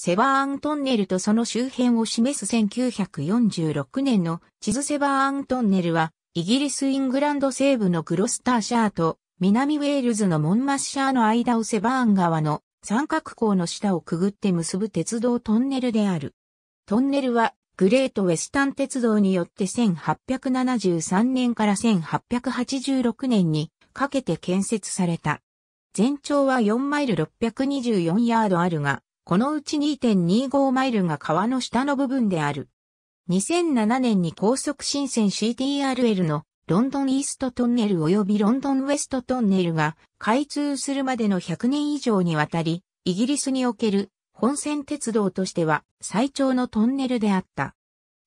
セバーントンネルとその周辺を示す1946年の地図セバーントンネルは、イギリスイングランド西部のグロスターシャーと南ウェールズのモンマッシャーの間をセバーン川の三角港の下をくぐって結ぶ鉄道トンネルである。トンネルはグレートウェスタン鉄道によって1873年から1886年にかけて建設された。全長は4マイル624ヤードあるが、このうち2.25マイルが川の下の部分である。2007年に高速新線 CTRL のロンドンイーストトンネル及びロンドンウエストトンネルが開通するまでの100年以上にわたり、イギリスにおける本線鉄道としては最長のトンネルであった。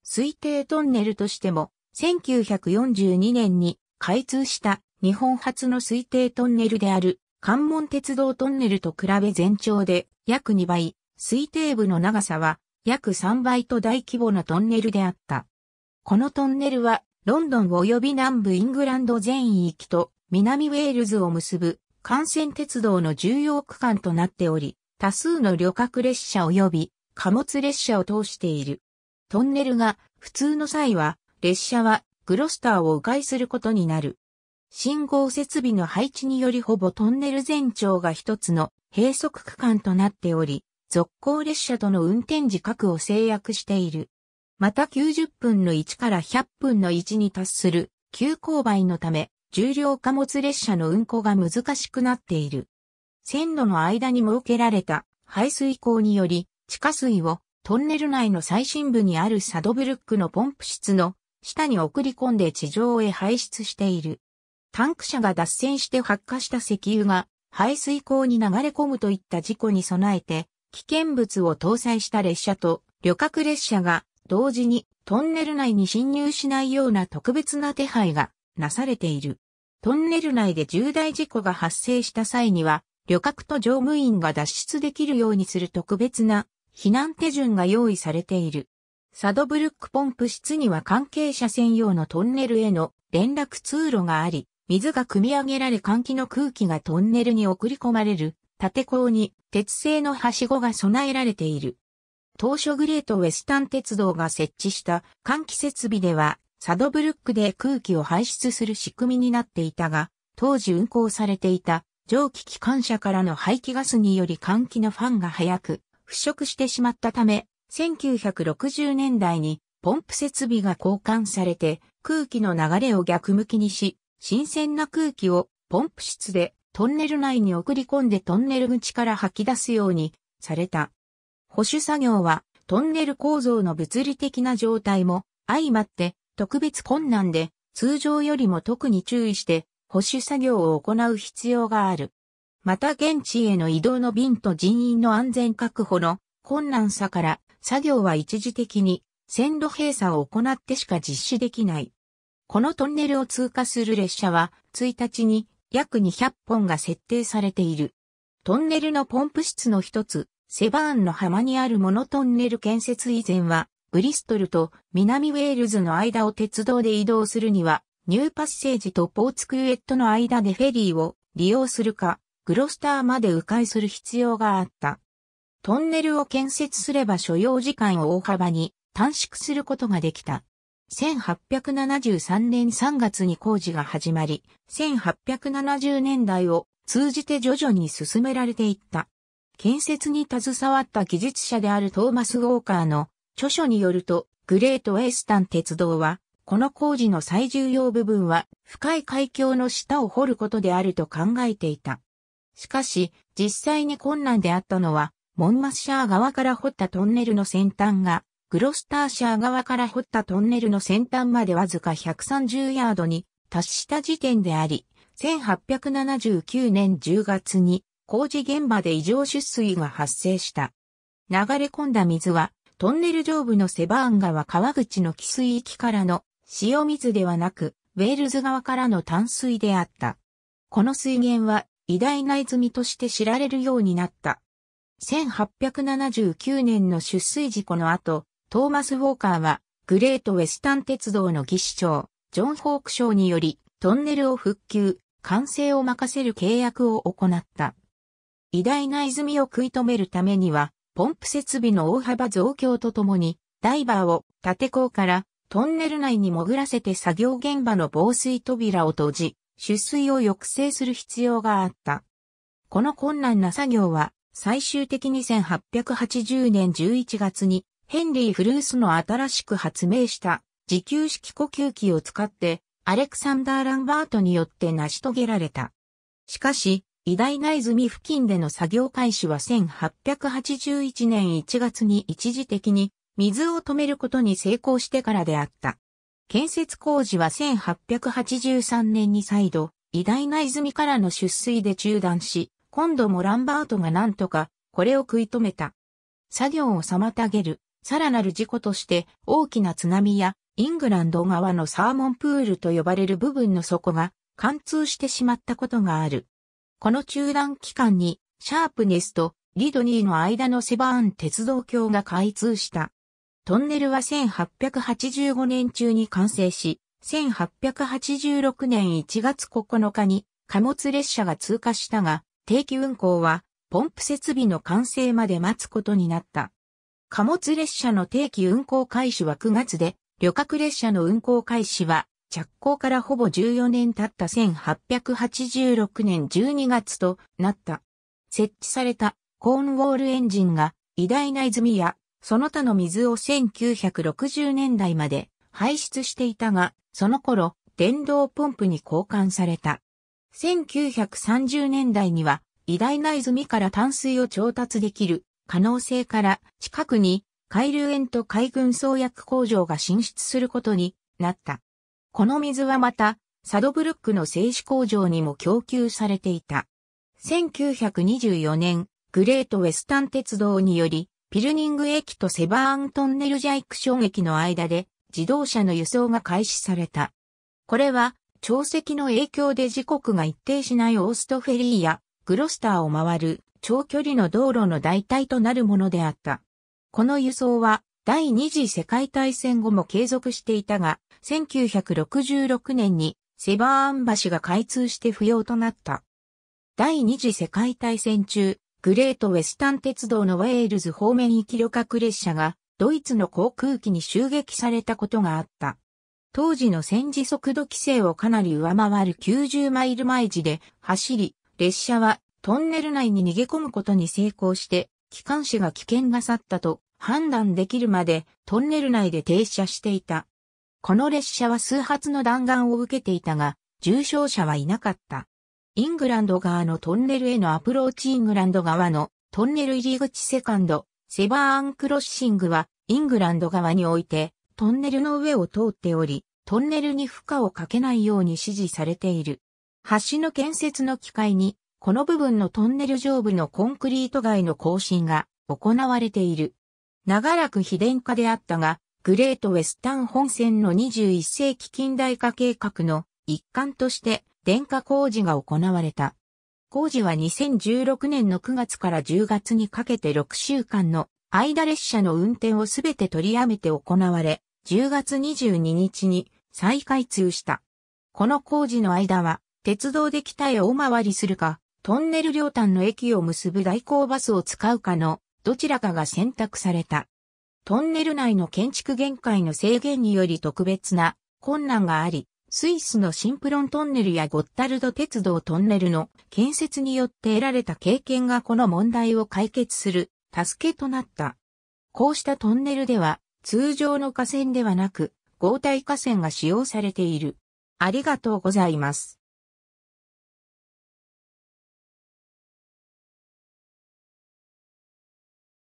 推定トンネルとしても、1942年に開通した日本初の推定トンネルである関門鉄道トンネルと比べ全長で約2倍、推定部の長さは約3倍と大規模なトンネルであった。このトンネルはロンドン及び南部イングランド全域と南ウェールズを結ぶ幹線鉄道の重要区間となっており、多数の旅客列車及び貨物列車を通している。トンネルが普通の際は列車はグロスターを迂回することになる。信号設備の配置によりほぼトンネル全長が一つの閉塞区間となっており、続行列車との運転時間を制約している。また90分の1から100分の1に達する急勾配のため、重量貨物列車の運行が難しくなっている。線路の間に設けられた排水口により、地下水をトンネル内の最深部にあるサドブルックのポンプ室の下に送り込んで地上へ排出している。タンク車が脱線して発火した石油が排水口に流れ込むといった事故に備えて、危険物を搭載した列車と旅客列車が同時にトンネル内に侵入しないような特別な手配がなされている。トンネル内で重大事故が発生した際には、旅客と乗務員が脱出できるようにする特別な避難手順が用意されている。サドブルックポンプ室には関係者専用のトンネルへの連絡通路があり、水が汲み上げられ換気の空気がトンネルに送り込まれる縦鋼に鉄製のはしごが備えられている。当初グレートウェスタン鉄道が設置した換気設備では、サドブルックで空気を排出する仕組みになっていたが、当時運行されていた蒸気機関車からの排気ガスにより換気のファンが早く腐食してしまったため、1960年代にポンプ設備が交換されて空気の流れを逆向きにし、新鮮な空気をポンプ室でトンネル内に送り込んでトンネル口から吐き出すようにされた。保守作業はトンネル構造の物理的な状態も相まって特別困難で通常よりも特に注意して保守作業を行う必要がある。また現地への移動の便と人員の安全確保の困難さから作業は一時的に線路閉鎖を行ってしか実施できない。このトンネルを通過する列車は1日に約200本が設定されている。トンネルのポンプ室の一つ、セバーンの浜にあるモノトンネル建設以前は、ブリストルと南ウェールズの間を鉄道で移動するには、ニューパッセージとポーツクエットの間でフェリーを利用するか、グロスターまで迂回する必要があった。トンネルを建設すれば所要時間を大幅に短縮することができた。1873年3月に工事が始まり、1870年代を通じて徐々に進められていった。建設に携わった技術者であるトーマス・ウォーカーの著書によると、グレート・ウェスタン鉄道は、この工事の最重要部分は、深い海峡の下を掘ることであると考えていた。しかし、実際に困難であったのは、モンマッシャー側から掘ったトンネルの先端が、グロスターシャー側から掘ったトンネルの先端までわずか130ヤードに達した時点であり、1879年10月に工事現場で異常出水が発生した。流れ込んだ水は、トンネル上部のセバーン川川口の汽水域からの塩水ではなく、ウェールズ側からの淡水であった。この水源は偉大な泉として知られるようになった。1879年の出水事故の後、トーマス・ウォーカーは、グレート・ウェスタン鉄道の技師長、ジョン・ホーク賞により、トンネルを復旧、完成を任せる契約を行った。偉大な泉を食い止めるためには、ポンプ設備の大幅増強とともに、ダイバーを縦港からトンネル内に潜らせて作業現場の防水扉を閉じ、出水を抑制する必要があった。この困難な作業は、最終的に1880年11月にヘンリー・フルースの新しく発明した自給式呼吸器を使ってアレクサンダー・ランバートによって成し遂げられた。しかし、偉大な泉付近での作業開始は1881年1月に一時的に水を止めることに成功してからであった。建設工事は1883年に再度、偉大な泉からの出水で中断し、今度もランバートが何とかこれを食い止めた。作業を妨げるさらなる事故として大きな津波やイングランド側のサーモンプールと呼ばれる部分の底が貫通してしまったことがある。この中断期間にシャープネスとリドニーの間のセバーン鉄道橋が開通した。トンネルは1885年中に完成し、1886年1月9日に貨物列車が通過したが、定期運行はポンプ設備の完成まで待つことになった。貨物列車の定期運行開始は9月で、旅客列車の運行開始は、着工からほぼ14年経った1886年12月となった。設置されたコーンウォールエンジンが偉大な泉やその他の水を1960年代まで排出していたが、その頃電動ポンプに交換された。1930年代には偉大な泉から淡水を調達できる可能性から近くに海流園と海軍創薬工場が進出することになった。この水はまた、サドブルックの製紙工場にも供給されていた。1924年、グレートウェスタン鉄道により、ピルニング駅とセバーントンネルジャイクション駅の間で自動車の輸送が開始された。これは、潮汐の影響で時刻が一定しないオーストフェリーやグロスターを回る長距離の道路の代替となるものであった。この輸送は第二次世界大戦後も継続していたが、1966年にセバーン橋が開通して不要となった。第二次世界大戦中、グレートウェスタン鉄道のウェールズ方面行き旅客列車がドイツの航空機に襲撃されたことがあった。当時の戦時速度規制をかなり上回る90マイル毎時で走り、列車はトンネル内に逃げ込むことに成功して、機関士が危険が去ったと判断できるまでトンネル内で停車していた。この列車は数発の弾丸を受けていたが、重傷者はいなかった。イングランド側のトンネルへのアプローチイングランド側のトンネル入り口セカンド、セバーアンクロッシングはイングランド側においてトンネルの上を通っており、トンネルに負荷をかけないように指示されている。橋の建設の機会にこの部分のトンネル上部のコンクリート外の更新が行われている。長らく非電化であったが、グレートウェスタン本線の21世紀近代化計画の一環として電化工事が行われた。工事は2016年の9月から10月にかけて6週間の間列車の運転をすべて取りやめて行われ、10月22日に再開通した。この工事の間は、鉄道で北へ大回りするか、トンネル両端の駅を結ぶ代行バスを使うかのどちらかが選択された。トンネル内の建築限界の制限により特別な困難があり、スイスのシンプロントンネルやゴッタルド鉄道トンネルの建設によって得られた経験がこの問題を解決する助けとなった。こうしたトンネルでは通常の河川ではなく合体河川が使用されている。ありがとうございます。